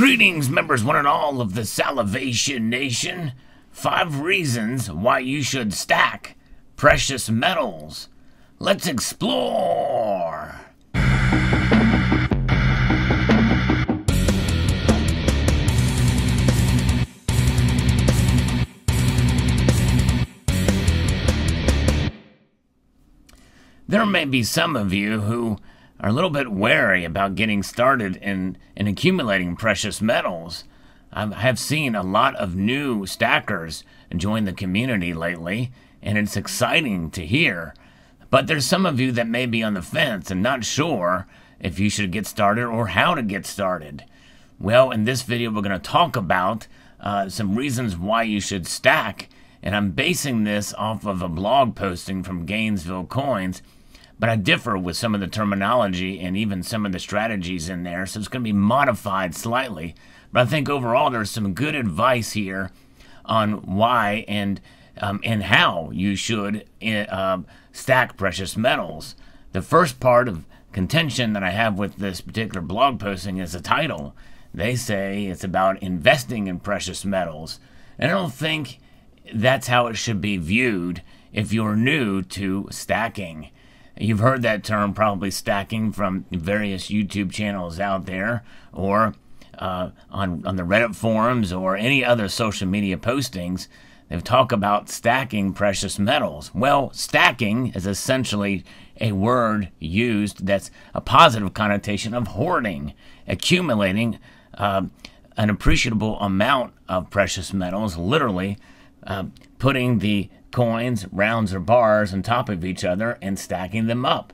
Greetings, members one and all of the Salivation Nation. Five reasons why you should stack precious metals. Let's explore. There may be some of you who are a little bit wary about getting started in, in accumulating precious metals. I have seen a lot of new stackers join the community lately, and it's exciting to hear. But there's some of you that may be on the fence and not sure if you should get started or how to get started. Well, in this video, we're going to talk about uh, some reasons why you should stack, and I'm basing this off of a blog posting from Gainesville Coins but I differ with some of the terminology and even some of the strategies in there, so it's going to be modified slightly. But I think overall there's some good advice here on why and um, and how you should uh, stack precious metals. The first part of contention that I have with this particular blog posting is the title. They say it's about investing in precious metals, and I don't think that's how it should be viewed if you're new to stacking. You've heard that term probably stacking from various YouTube channels out there or uh, on, on the Reddit forums or any other social media postings. They talk about stacking precious metals. Well, stacking is essentially a word used that's a positive connotation of hoarding, accumulating uh, an appreciable amount of precious metals, literally uh, putting the coins, rounds, or bars on top of each other and stacking them up.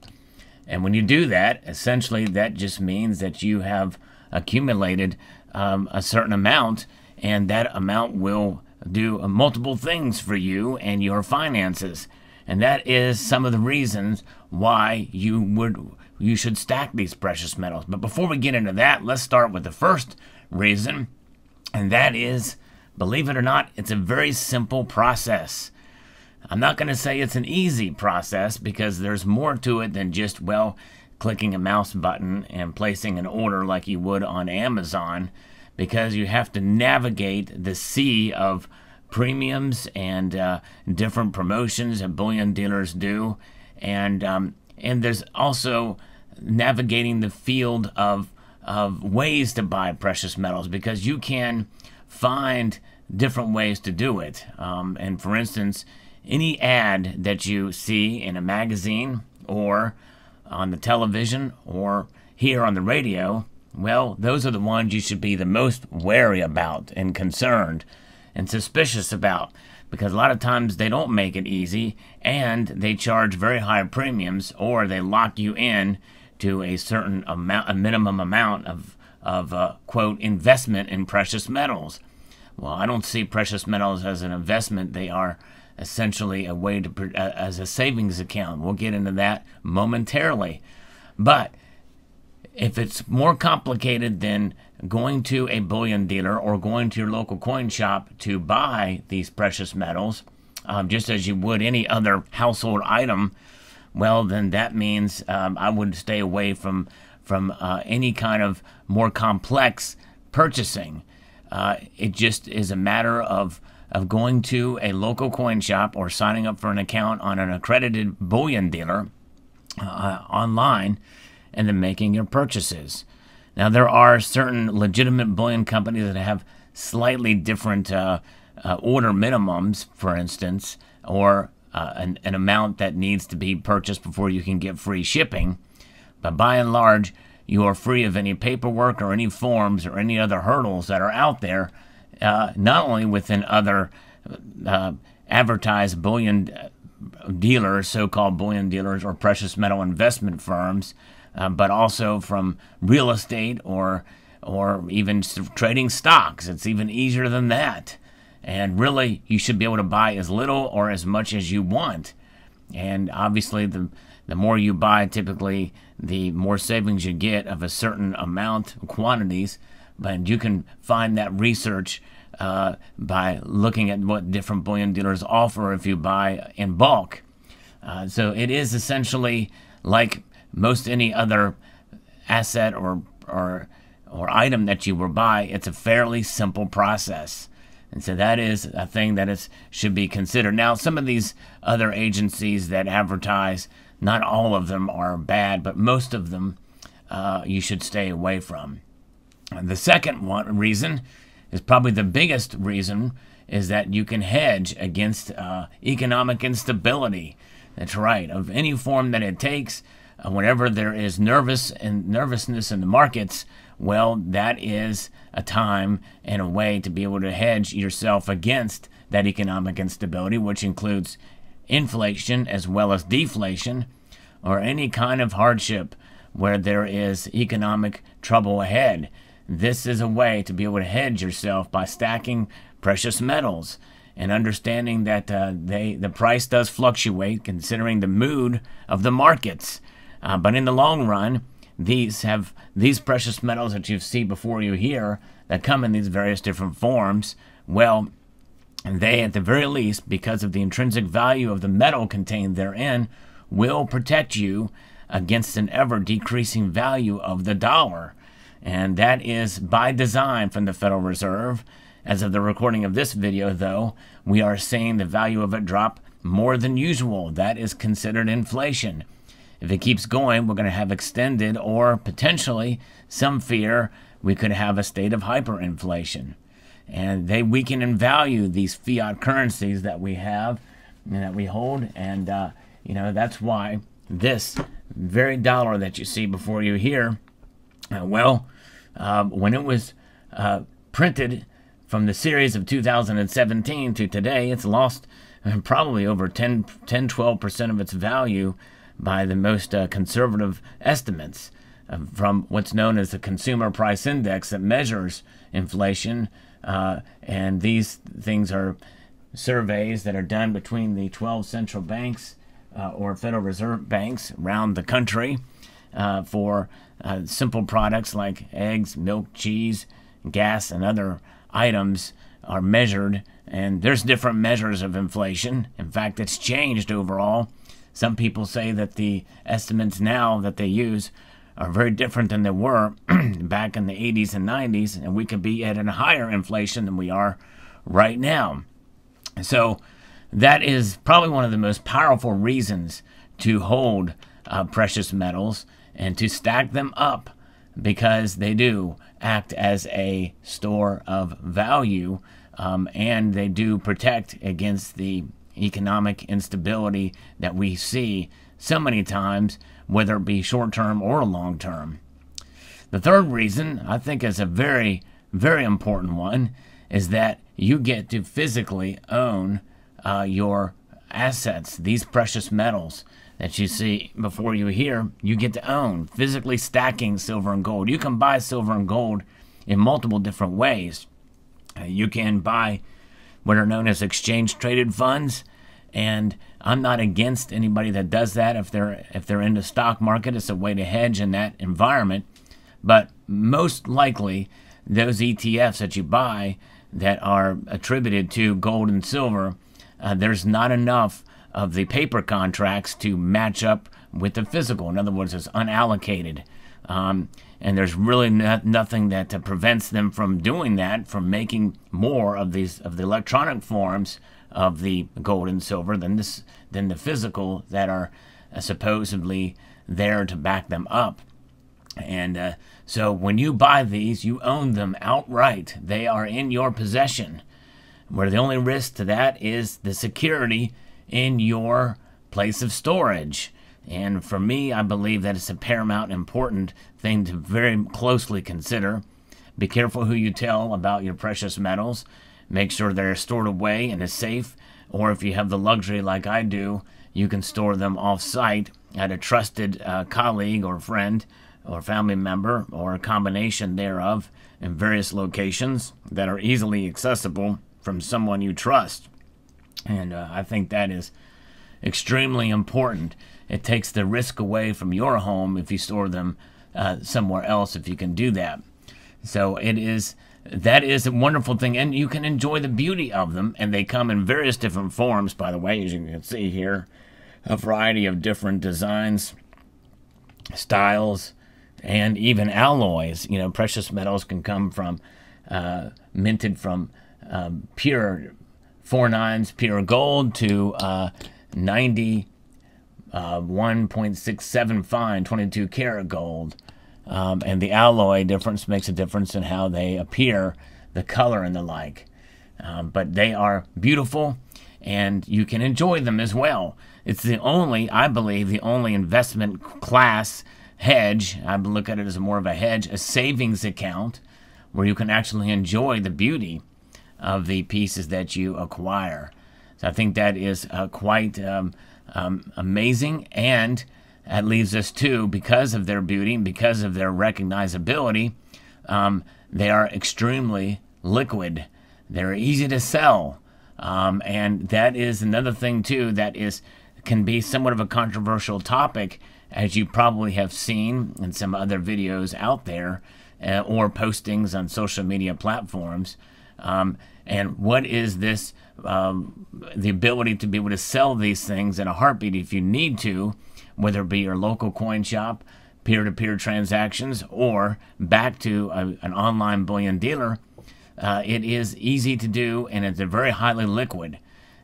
And when you do that, essentially that just means that you have accumulated um, a certain amount, and that amount will do uh, multiple things for you and your finances. And that is some of the reasons why you would you should stack these precious metals. But before we get into that, let's start with the first reason, and that is believe it or not, it's a very simple process. I'm not going to say it's an easy process because there's more to it than just, well, clicking a mouse button and placing an order like you would on Amazon because you have to navigate the sea of premiums and uh, different promotions that bullion dealers do. And, um, and there's also navigating the field of, of ways to buy precious metals because you can find different ways to do it. Um, and for instance, any ad that you see in a magazine or on the television or here on the radio, well, those are the ones you should be the most wary about and concerned and suspicious about because a lot of times they don't make it easy and they charge very high premiums or they lock you in to a certain amount, a minimum amount of, of uh, quote, investment in precious metals. Well, I don't see precious metals as an investment. They are essentially a way to as a savings account. We'll get into that momentarily. But if it's more complicated than going to a bullion dealer or going to your local coin shop to buy these precious metals, um, just as you would any other household item, well, then that means um, I would stay away from from uh, any kind of more complex purchasing. Uh, it just is a matter of of going to a local coin shop or signing up for an account on an accredited bullion dealer uh, online and then making your purchases. Now, there are certain legitimate bullion companies that have slightly different uh, uh, order minimums, for instance, or uh, an, an amount that needs to be purchased before you can get free shipping. But by and large, you are free of any paperwork or any forms or any other hurdles that are out there uh, not only within other uh, advertised bullion uh, dealers, so called bullion dealers, or precious metal investment firms, uh, but also from real estate or or even trading stocks. It's even easier than that. And really, you should be able to buy as little or as much as you want. And obviously, the the more you buy, typically, the more savings you get of a certain amount, quantities. And you can find that research uh, by looking at what different bullion dealers offer if you buy in bulk. Uh, so it is essentially like most any other asset or or or item that you will buy. It's a fairly simple process. And so that is a thing that is should be considered. Now, some of these other agencies that advertise, not all of them are bad, but most of them uh, you should stay away from. The second one reason is probably the biggest reason is that you can hedge against uh, economic instability. That's right, of any form that it takes. Uh, whenever there is nervous and nervousness in the markets, well, that is a time and a way to be able to hedge yourself against that economic instability, which includes inflation as well as deflation, or any kind of hardship where there is economic trouble ahead. This is a way to be able to hedge yourself by stacking precious metals and understanding that uh, they the price does fluctuate considering the mood of the markets. Uh, but in the long run, these have these precious metals that you see before you here that come in these various different forms. Well, they at the very least, because of the intrinsic value of the metal contained therein, will protect you against an ever decreasing value of the dollar and that is by design from the Federal Reserve. As of the recording of this video, though, we are seeing the value of it drop more than usual. That is considered inflation. If it keeps going, we're going to have extended or potentially some fear we could have a state of hyperinflation. And they weaken in value these fiat currencies that we have and that we hold. And, uh, you know, that's why this very dollar that you see before you here, uh, well, uh, when it was uh, printed from the series of 2017 to today, it's lost uh, probably over 10, 10 12% of its value by the most uh, conservative estimates uh, from what's known as the Consumer Price Index that measures inflation. Uh, and these things are surveys that are done between the 12 central banks or Federal Reserve banks around the country for uh, simple products like eggs, milk, cheese, gas, and other items are measured, and there's different measures of inflation. In fact, it's changed overall. Some people say that the estimates now that they use are very different than they were back in the 80s and 90s, and we could be at a higher inflation than we are right now. So, that is probably one of the most powerful reasons to hold uh, precious metals and to stack them up because they do act as a store of value um, and they do protect against the economic instability that we see so many times, whether it be short term or long term. The third reason I think is a very, very important one is that you get to physically own uh, your assets, these precious metals that you see before you here, you get to own, physically stacking silver and gold. You can buy silver and gold in multiple different ways. Uh, you can buy what are known as exchange traded funds and I'm not against anybody that does that if they're if they're in the stock market it's a way to hedge in that environment but most likely those ETFs that you buy that are attributed to gold and silver uh, there's not enough of the paper contracts to match up with the physical. In other words, it's unallocated. Um, and there's really not, nothing that uh, prevents them from doing that, from making more of these of the electronic forms of the gold and silver than this than the physical that are uh, supposedly there to back them up. And uh, so when you buy these, you own them outright. They are in your possession. Where the only risk to that is the security in your place of storage. And for me, I believe that it's a paramount important thing to very closely consider. Be careful who you tell about your precious metals. Make sure they're stored away in a safe, or if you have the luxury like I do, you can store them off site at a trusted uh, colleague or friend or family member or a combination thereof in various locations that are easily accessible from someone you trust. And uh, I think that is extremely important. It takes the risk away from your home if you store them uh, somewhere else, if you can do that. So it is that is a wonderful thing, and you can enjoy the beauty of them. And they come in various different forms, by the way, as you can see here, a variety of different designs, styles, and even alloys. You know, precious metals can come from uh, minted from um, pure four nines pure gold to uh, 90 uh, 1.67 fine 22 karat gold um, and the alloy difference makes a difference in how they appear the color and the like um, but they are beautiful and you can enjoy them as well it's the only i believe the only investment class hedge i look at it as more of a hedge a savings account where you can actually enjoy the beauty of the pieces that you acquire. So I think that is uh, quite um, um, amazing. And that leaves us to, because of their beauty, and because of their recognizability, um, they are extremely liquid. They're easy to sell. Um, and that is another thing, too, that is can be somewhat of a controversial topic, as you probably have seen in some other videos out there uh, or postings on social media platforms. Um, and what is this um, the ability to be able to sell these things in a heartbeat if you need to, whether it be your local coin shop, peer to peer transactions, or back to a, an online bullion dealer? Uh, it is easy to do and it's very highly liquid.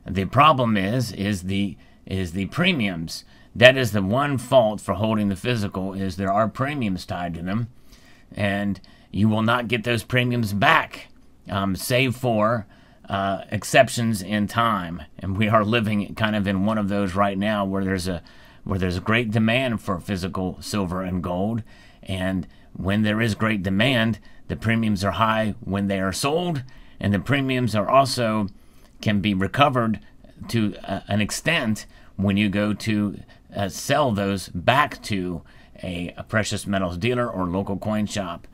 The problem is is the is the premiums. That is the one fault for holding the physical is there are premiums tied to them, and you will not get those premiums back um, save for uh, exceptions in time. And we are living kind of in one of those right now where there's a where there's great demand for physical silver and gold. And when there is great demand, the premiums are high when they are sold, and the premiums are also can be recovered to uh, an extent when you go to uh, sell those back to a, a, precious metals dealer or local coin shop.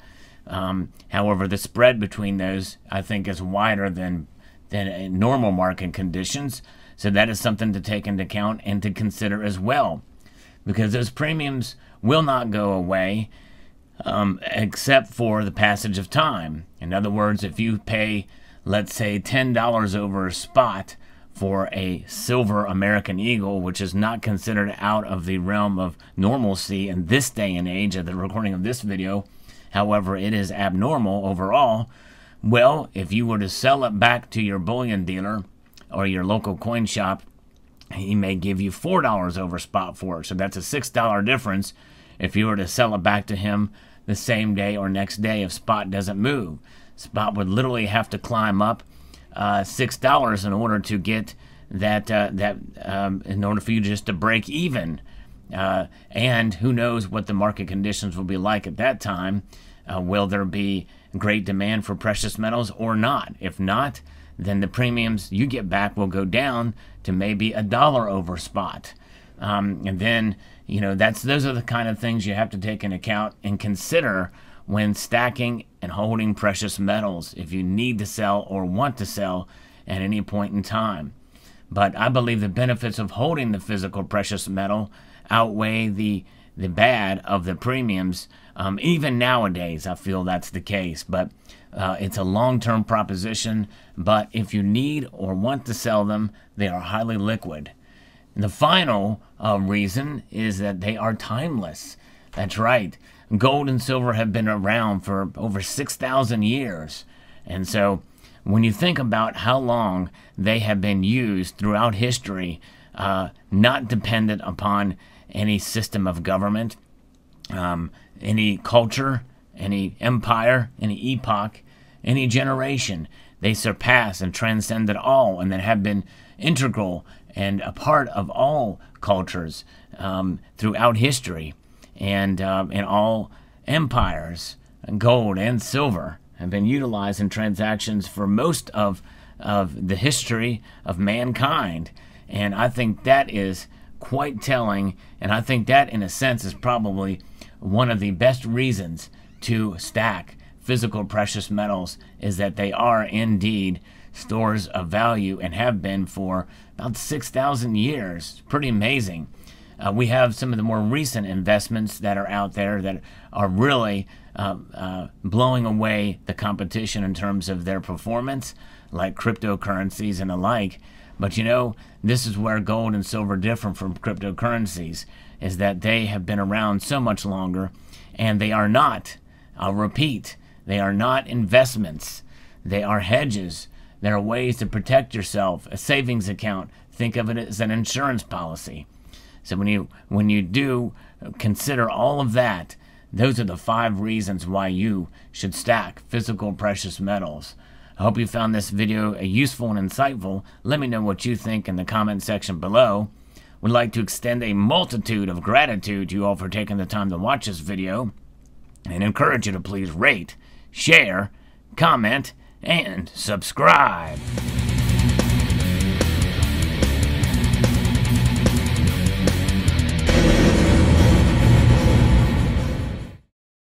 Um, however, the spread between those, I think, is wider than than normal market conditions. So that is something to take into account and to consider as well, because those premiums will not go away um, except for the passage of time. In other words, if you pay, let's say, $10 over a spot for a silver American Eagle, which is not considered out of the realm of normalcy in this day and age at the recording of this video, however it is abnormal overall, well, if you were to sell it back to your bullion dealer or your local coin shop, he may give you $4 over spot for it. So that's a $6 difference if you were to sell it back to him the same day or next day if spot doesn't move. Spot would literally have to climb up uh, $6 in order to get that, uh, that um, in order for you just to break even. Uh, and who knows what the market conditions will be like at that time. Uh, will there be great demand for precious metals or not? If not, then the premiums you get back will go down to maybe a dollar over spot. Um, and then, you know, that's those are the kind of things you have to take into account and consider when stacking and holding precious metals if you need to sell or want to sell at any point in time. But I believe the benefits of holding the physical precious metal outweigh the the bad of the premiums. Um, even nowadays, I feel that's the case, but uh, it's a long term proposition. But if you need or want to sell them, they are highly liquid. And the final uh, reason is that they are timeless. That's right. Gold and silver have been around for over 6,000 years. And so when you think about how long they have been used throughout history, uh, not dependent upon any system of government, um, any culture, any empire, any epoch, any generation. They surpass and transcend it all and they have been integral and a part of all cultures um, throughout history and in um, all empires, gold and silver have been utilized in transactions for most of, of the history of mankind. And I think that is quite telling, and I think that, in a sense, is probably one of the best reasons to stack physical precious metals is that they are indeed stores of value and have been for about 6,000 years. pretty amazing. Uh, we have some of the more recent investments that are out there that are really uh, uh, blowing away the competition in terms of their performance, like cryptocurrencies and the like. But you know, this is where gold and silver differ from cryptocurrencies, is that they have been around so much longer and they are not, I'll repeat, they are not investments. They are hedges. They are ways to protect yourself, a savings account. Think of it as an insurance policy. So when you when you do consider all of that, those are the five reasons why you should stack physical precious metals. I hope you found this video useful and insightful. Let me know what you think in the comment section below. Would like to extend a multitude of gratitude to you all for taking the time to watch this video and encourage you to please rate, share, comment, and subscribe.